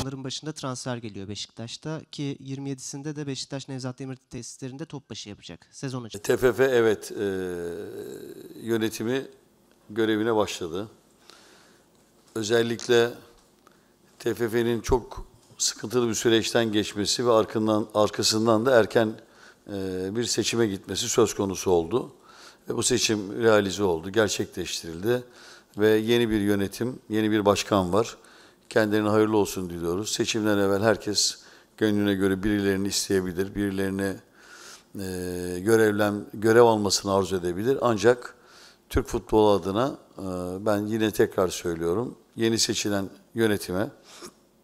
sezonların başında transfer geliyor Beşiktaş'ta ki 27'sinde de Beşiktaş Nevzat Demir tesislerinde top başı yapacak sezon açık. TFF evet e, yönetimi görevine başladı. Özellikle TFF'nin çok sıkıntılı bir süreçten geçmesi ve arkından, arkasından da erken e, bir seçime gitmesi söz konusu oldu. Ve bu seçim realize oldu, gerçekleştirildi ve yeni bir yönetim, yeni bir başkan var. Kendilerine hayırlı olsun diliyoruz. Seçimden evvel herkes gönlüne göre birilerini isteyebilir, birilerini e, görevlen, görev almasını arzu edebilir. Ancak Türk futbolu adına e, ben yine tekrar söylüyorum, yeni seçilen yönetime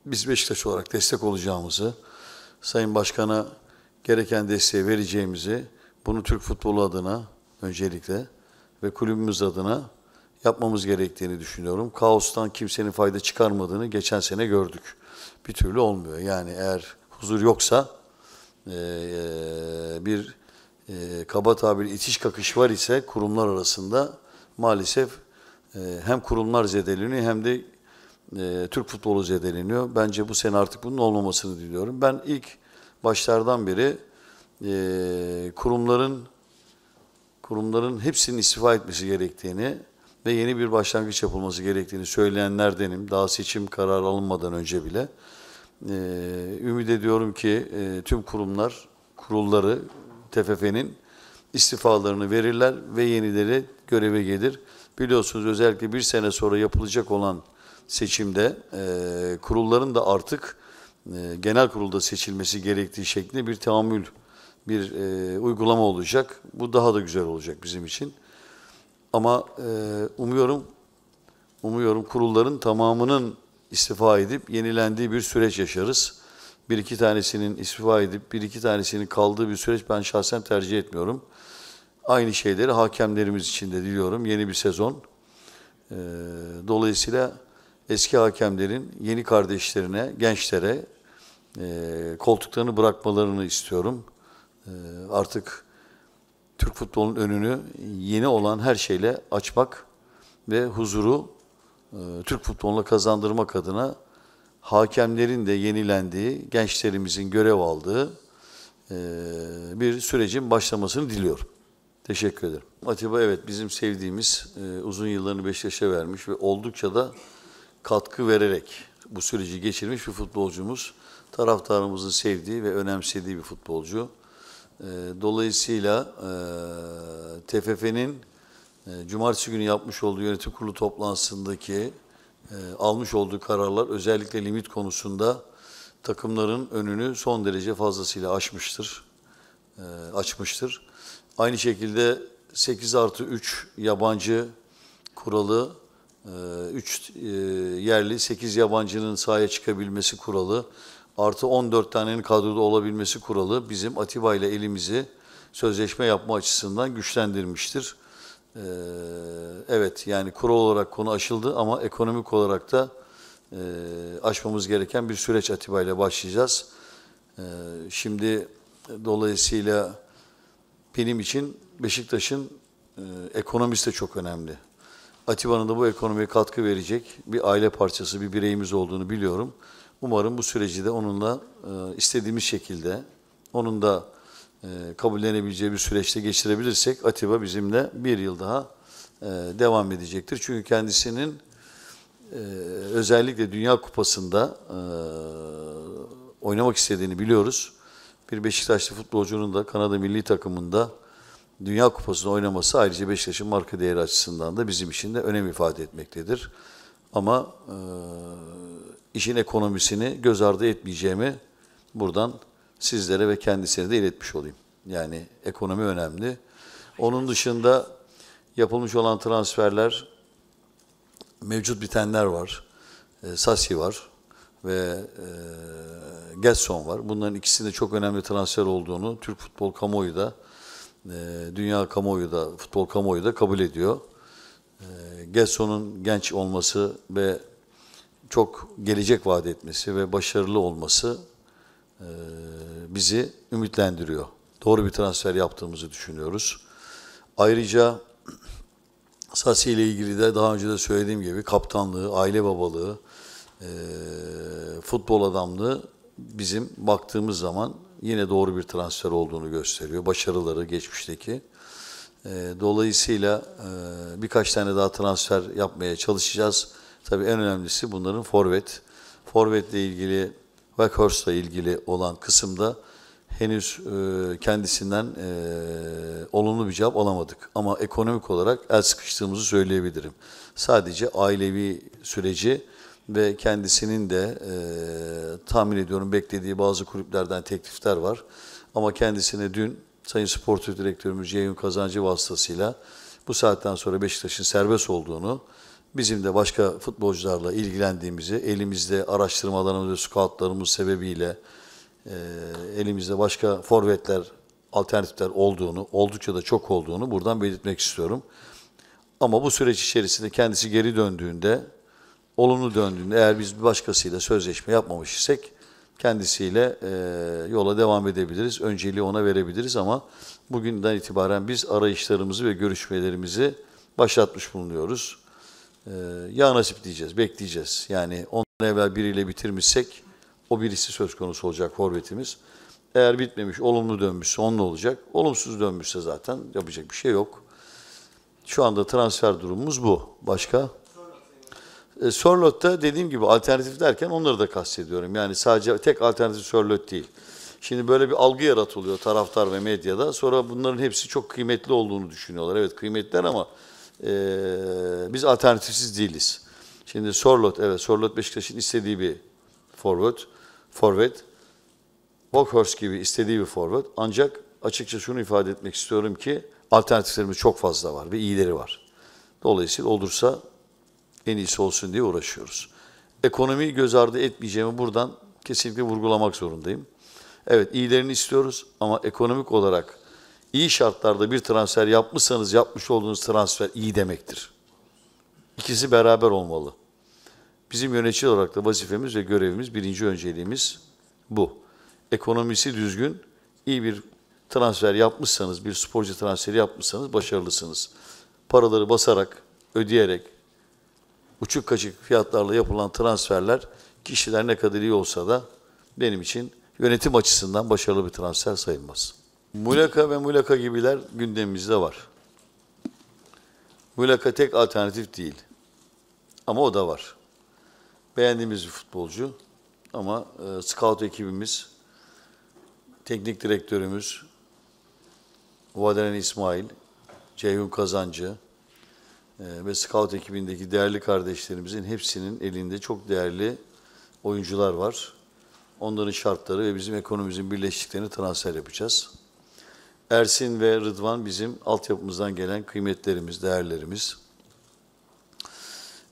biz Beşiktaş olarak destek olacağımızı, Sayın Başkan'a gereken desteği vereceğimizi, bunu Türk futbolu adına öncelikle ve kulübümüz adına yapmamız gerektiğini düşünüyorum. Kaostan kimsenin fayda çıkarmadığını geçen sene gördük. Bir türlü olmuyor. Yani eğer huzur yoksa e, e, bir e, kaba tabir itiş kakış var ise kurumlar arasında maalesef e, hem kurumlar zedeleniyor hem de e, Türk futbolu zedeleniyor. Bence bu sene artık bunun olmamasını diliyorum. Ben ilk başlardan beri e, kurumların kurumların hepsinin istifa etmesi gerektiğini ve yeni bir başlangıç yapılması gerektiğini söyleyenlerdenim. Daha seçim kararı alınmadan önce bile. Ee, ümit ediyorum ki e, tüm kurumlar, kurulları TFF'nin istifalarını verirler ve yenileri göreve gelir. Biliyorsunuz özellikle bir sene sonra yapılacak olan seçimde e, kurulların da artık e, genel kurulda seçilmesi gerektiği şeklinde bir tahammül, bir uygulama olacak. Bu daha da güzel olacak bizim için. Ama e, umuyorum, umuyorum kurulların tamamının istifa edip yenilendiği bir süreç yaşarız. Bir iki tanesinin istifa edip bir iki tanesinin kaldığı bir süreç ben şahsen tercih etmiyorum. Aynı şeyleri hakemlerimiz için de diliyorum. Yeni bir sezon. E, dolayısıyla eski hakemlerin yeni kardeşlerine, gençlere e, koltuklarını bırakmalarını istiyorum. E, artık Türk futbolunun önünü yeni olan her şeyle açmak ve huzuru e, Türk futboluna kazandırmak adına hakemlerin de yenilendiği, gençlerimizin görev aldığı e, bir sürecin başlamasını diliyorum. Teşekkür ederim. Atiba evet bizim sevdiğimiz, e, uzun yıllarını Beşiktaş'a vermiş ve oldukça da katkı vererek bu süreci geçirmiş bir futbolcumuz. Taraftarımızın sevdiği ve önemsediği bir futbolcu. Ee, dolayısıyla e, TFF'nin e, cumartesi günü yapmış olduğu yönetim kurulu toplantısındaki e, almış olduğu kararlar özellikle limit konusunda takımların önünü son derece fazlasıyla açmıştır. E, açmıştır. Aynı şekilde 8 artı 3 yabancı kuralı, 3 yerli, 8 yabancının sahaya çıkabilmesi kuralı artı 14 tanenin kadroda olabilmesi kuralı bizim Atiba ile elimizi sözleşme yapma açısından güçlendirmiştir. Ee, evet yani kural olarak konu aşıldı ama ekonomik olarak da e, aşmamız gereken bir süreç Atiba ile başlayacağız. Ee, şimdi dolayısıyla benim için Beşiktaş'ın e, ekonomisi de çok önemli. Atiba'nın da bu ekonomiye katkı verecek bir aile parçası, bir bireyimiz olduğunu biliyorum. Umarım bu süreci de onunla e, istediğimiz şekilde, onun da e, kabullenebileceği bir süreçte geçirebilirsek Atiba bizimle bir yıl daha e, devam edecektir. Çünkü kendisinin özellikle Dünya Kupası'nda oynamak istediğini biliyoruz. Bir Beşiktaşlı futbolcunun da Kanada milli takımında Dünya Kupası'nda oynaması ayrıca Beşiktaş'ın marka değeri açısından da bizim için de önem ifade etmektedir. Ama e, işin ekonomisini göz ardı etmeyeceğimi buradan sizlere ve kendisine de iletmiş olayım. Yani ekonomi önemli. Onun dışında yapılmış olan transferler, mevcut bitenler var. E, Sasi var ve e, Getson var. Bunların de çok önemli transfer olduğunu Türk futbol kamuoyu da, e, dünya kamuoyu da, futbol kamuoyu da kabul ediyor. E, Gerson'un genç olması ve çok gelecek vaat etmesi ve başarılı olması e, bizi ümitlendiriyor. Doğru bir transfer yaptığımızı düşünüyoruz. Ayrıca Sasi ile ilgili de daha önce de söylediğim gibi kaptanlığı, aile babalığı, e, futbol adamlığı bizim baktığımız zaman yine doğru bir transfer olduğunu gösteriyor. Başarıları geçmişteki. Ee, dolayısıyla e, birkaç tane daha transfer yapmaya çalışacağız. Tabii en önemlisi bunların forvet. Forvetle ilgili, Weghorst'la ilgili olan kısımda henüz e, kendisinden e, olumlu bir cevap alamadık. Ama ekonomik olarak el sıkıştığımızı söyleyebilirim. Sadece ailevi süreci ve kendisinin de tahmin ediyorum beklediği bazı kulüplerden teklifler var. Ama kendisine dün Sayın Sportif Direktörümüz Ceyhun Kazancı vasıtasıyla bu saatten sonra Beşiktaş'ın serbest olduğunu, bizim de başka futbolcularla ilgilendiğimizi, elimizde araştırmalarımız ve scoutlarımız sebebiyle e, elimizde başka forvetler, alternatifler olduğunu, oldukça da çok olduğunu buradan belirtmek istiyorum. Ama bu süreç içerisinde kendisi geri döndüğünde, olumlu döndüğünde eğer biz bir başkasıyla sözleşme yapmamış isek kendisiyle e, yola devam edebiliriz. Önceliği ona verebiliriz ama bugünden itibaren biz arayışlarımızı ve görüşmelerimizi başlatmış bulunuyoruz. E, ya nasip diyeceğiz, bekleyeceğiz. Yani ondan evvel biriyle bitirmişsek o birisi söz konusu olacak forvetimiz. Eğer bitmemiş, olumlu dönmüşse onunla olacak. Olumsuz dönmüşse zaten yapacak bir şey yok. Şu anda transfer durumumuz bu. Başka? E, Sörlot'ta dediğim gibi alternatif derken onları da kastediyorum. Yani sadece tek alternatif Sörlot değil. Şimdi böyle bir algı yaratılıyor taraftar ve medyada. Sonra bunların hepsi çok kıymetli olduğunu düşünüyorlar. Evet kıymetliler ama e, biz alternatifsiz değiliz. Şimdi Sorlot, evet Sorlot Beşiktaş'ın istediği bir forvet. Forvet. Bokhorst gibi istediği bir forvet. Ancak açıkça şunu ifade etmek istiyorum ki alternatiflerimiz çok fazla var ve iyileri var. Dolayısıyla olursa en iyisi olsun diye uğraşıyoruz. Ekonomiyi göz ardı etmeyeceğimi buradan kesinlikle vurgulamak zorundayım. Evet iyilerini istiyoruz ama ekonomik olarak iyi şartlarda bir transfer yapmışsanız yapmış olduğunuz transfer iyi demektir. İkisi beraber olmalı. Bizim yönetici olarak da vazifemiz ve görevimiz, birinci önceliğimiz bu. Ekonomisi düzgün, iyi bir transfer yapmışsanız, bir sporcu transferi yapmışsanız başarılısınız. Paraları basarak, ödeyerek, uçuk kaçık fiyatlarla yapılan transferler kişiler ne kadar iyi olsa da benim için yönetim açısından başarılı bir transfer sayılmaz. Mulaka ve Mulaka gibiler gündemimizde var. Mulaka tek alternatif değil. Ama o da var. Beğendiğimiz bir futbolcu ama e, scout ekibimiz, teknik direktörümüz, Vaderen İsmail, Ceyhun Kazancı, ee, ve scout ekibindeki değerli kardeşlerimizin hepsinin elinde çok değerli oyuncular var. Onların şartları ve bizim ekonomimizin birleştiklerini transfer yapacağız. Ersin ve Rıdvan bizim altyapımızdan gelen kıymetlerimiz, değerlerimiz.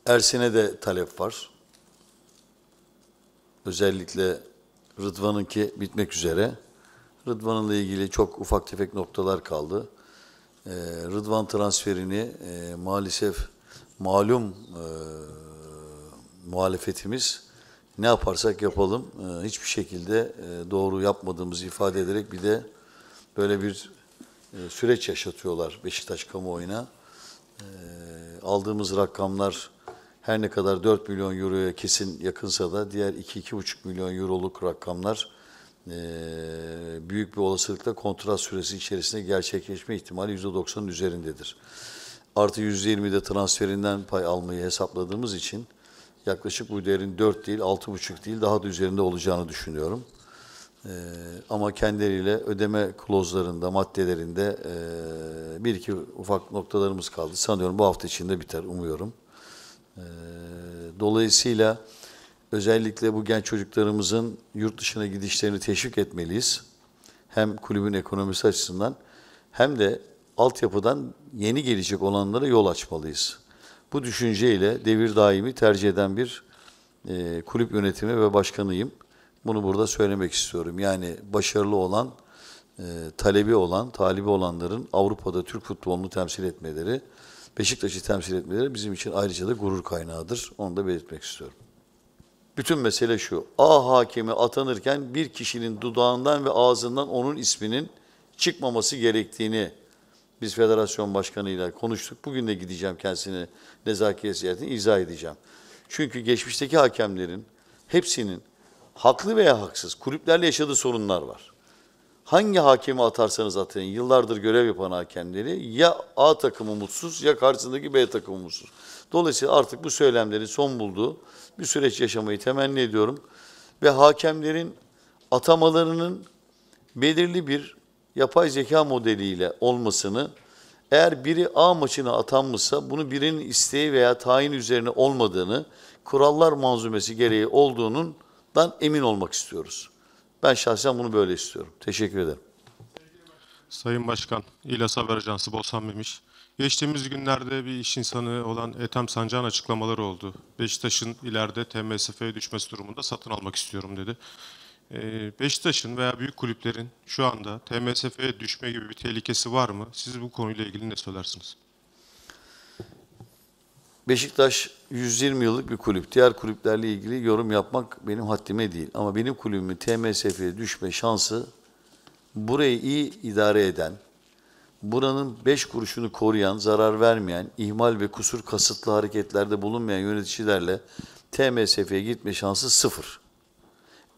Ersin'e de talep var. Özellikle Rıdvan'ınki bitmek üzere. Rıdvan'ınla ilgili çok ufak tefek noktalar kaldı e, Rıdvan transferini e, maalesef malum e, muhalefetimiz ne yaparsak yapalım e, hiçbir şekilde e, doğru yapmadığımızı ifade ederek bir de böyle bir süreç yaşatıyorlar Beşiktaş kamuoyuna. aldığımız rakamlar her ne kadar 4 milyon euroya kesin yakınsa da diğer 2-2,5 milyon euroluk rakamlar ee, büyük bir olasılıkla kontrat süresi içerisinde gerçekleşme ihtimali %90'ın üzerindedir. Artı %20'de transferinden pay almayı hesapladığımız için yaklaşık bu değerin 4 değil 6,5 değil daha da üzerinde olacağını düşünüyorum. Ee, ama kendileriyle ödeme klozlarında, maddelerinde ee, bir iki ufak noktalarımız kaldı. Sanıyorum bu hafta içinde biter umuyorum. E, dolayısıyla Özellikle bu genç çocuklarımızın yurt dışına gidişlerini teşvik etmeliyiz. Hem kulübün ekonomisi açısından hem de altyapıdan yeni gelecek olanlara yol açmalıyız. Bu düşünceyle devir daimi tercih eden bir e, kulüp yönetimi ve başkanıyım. Bunu burada söylemek istiyorum. Yani başarılı olan, e, talebi olan, talibi olanların Avrupa'da Türk futbolunu temsil etmeleri, Beşiktaş'ı temsil etmeleri bizim için ayrıca da gurur kaynağıdır. Onu da belirtmek istiyorum. Bütün mesele şu, A hakimi atanırken bir kişinin dudağından ve ağzından onun isminin çıkmaması gerektiğini biz federasyon başkanıyla konuştuk. Bugün de gideceğim kendisine nezaket ziyaretini izah edeceğim. Çünkü geçmişteki hakemlerin hepsinin haklı veya haksız kulüplerle yaşadığı sorunlar var. Hangi hakemi atarsanız atayın yıllardır görev yapan hakemleri ya A takımı mutsuz ya karşısındaki B takımı mutsuz. Dolayısıyla artık bu söylemlerin son bulduğu bir süreç yaşamayı temenni ediyorum. Ve hakemlerin atamalarının belirli bir yapay zeka modeliyle olmasını, eğer biri A maçına atanmışsa bunu birinin isteği veya tayin üzerine olmadığını, kurallar manzumesi gereği olduğundan emin olmak istiyoruz. Ben şahsen bunu böyle istiyorum. Teşekkür ederim. Sayın Başkan, İlas Haber Ajansı Bosanmemiş. Geçtiğimiz günlerde bir iş insanı olan Ethem Sancağ'ın açıklamaları oldu. Beşiktaş'ın ileride TMSF'ye düşmesi durumunda satın almak istiyorum dedi. Ee, Beşiktaş'ın veya büyük kulüplerin şu anda TMSF'ye düşme gibi bir tehlikesi var mı? Siz bu konuyla ilgili ne söylersiniz? Beşiktaş 120 yıllık bir kulüp. Diğer kulüplerle ilgili yorum yapmak benim haddime değil. Ama benim kulübümün TMSF'ye düşme şansı burayı iyi idare eden, buranın beş kuruşunu koruyan, zarar vermeyen, ihmal ve kusur kasıtlı hareketlerde bulunmayan yöneticilerle TMSF'ye gitme şansı sıfır.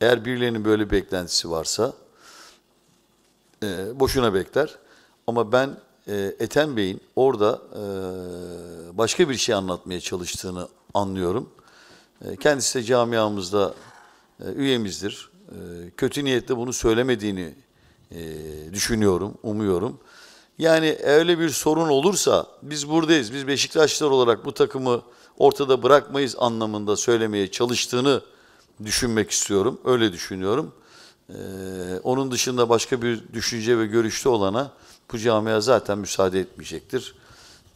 Eğer birilerinin böyle bir beklentisi varsa e, boşuna bekler. Ama ben e, Ethem Bey'in orada e, başka bir şey anlatmaya çalıştığını anlıyorum. E, kendisi de camiamızda e, üyemizdir. E, kötü niyetle bunu söylemediğini e, düşünüyorum, umuyorum. Yani öyle bir sorun olursa biz buradayız. Biz Beşiktaşlar olarak bu takımı ortada bırakmayız anlamında söylemeye çalıştığını düşünmek istiyorum. Öyle düşünüyorum. Ee, onun dışında başka bir düşünce ve görüşte olana bu camia zaten müsaade etmeyecektir.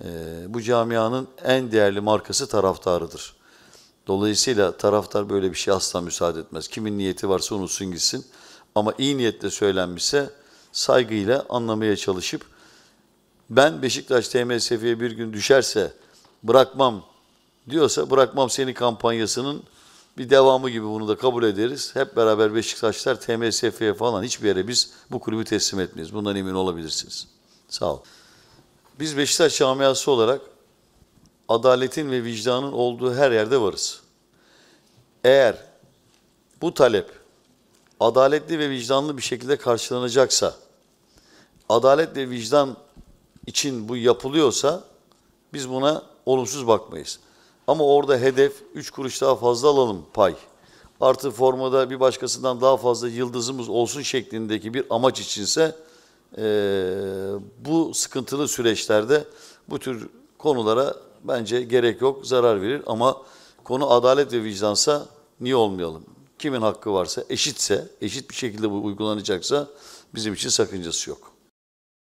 Ee, bu camianın en değerli markası taraftarıdır. Dolayısıyla taraftar böyle bir şey asla müsaade etmez. Kimin niyeti varsa unutsun gitsin. Ama iyi niyetle söylenmişse saygıyla anlamaya çalışıp ben Beşiktaş TMSF'ye bir gün düşerse bırakmam diyorsa bırakmam seni kampanyasının bir devamı gibi bunu da kabul ederiz. Hep beraber Beşiktaşlar TMSF'ye falan hiçbir yere biz bu kulübü teslim etmeyiz. Bundan emin olabilirsiniz. Sağ ol. Biz Beşiktaş camiası olarak adaletin ve vicdanın olduğu her yerde varız. Eğer bu talep adaletli ve vicdanlı bir şekilde karşılanacaksa, adalet ve vicdan için bu yapılıyorsa biz buna olumsuz bakmayız. Ama orada hedef 3 kuruş daha fazla alalım pay. Artı formada bir başkasından daha fazla yıldızımız olsun şeklindeki bir amaç içinse e, bu sıkıntılı süreçlerde bu tür konulara bence gerek yok, zarar verir. Ama konu adalet ve vicdansa niye olmayalım? Kimin hakkı varsa, eşitse, eşit bir şekilde bu uygulanacaksa bizim için sakıncası yok.